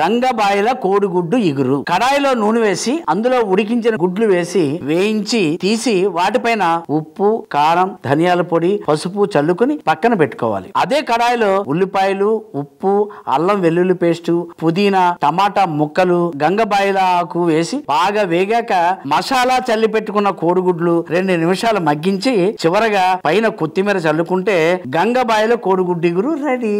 గంగబాయిల కోడిగుడ్డు ఇగురు కడాయిలో నూనె వేసి అందులో ఉడికించిన గుడ్లు వేసి వేయించి తీసి వాటిపైన ఉప్పు కారం ధనియాల పొడి పసుపు చల్లుకుని పక్కన పెట్టుకోవాలి అదే కడాయిలో ఉల్లిపాయలు ఉప్పు అల్లం వెల్లుల్లి పేస్టు పుదీనా టమాటా ముక్కలు గంగబాయిల ఆకు వేసి బాగా వేగాక మసాలా చల్లి పెట్టుకున్న కోడిగుడ్లు రెండు నిమిషాలు మగ్గించి చివరగా పైన కొత్తిమీర చల్లుకుంటే గంగబాయిల కోడిగుడ్డు ఇగురు రెడీ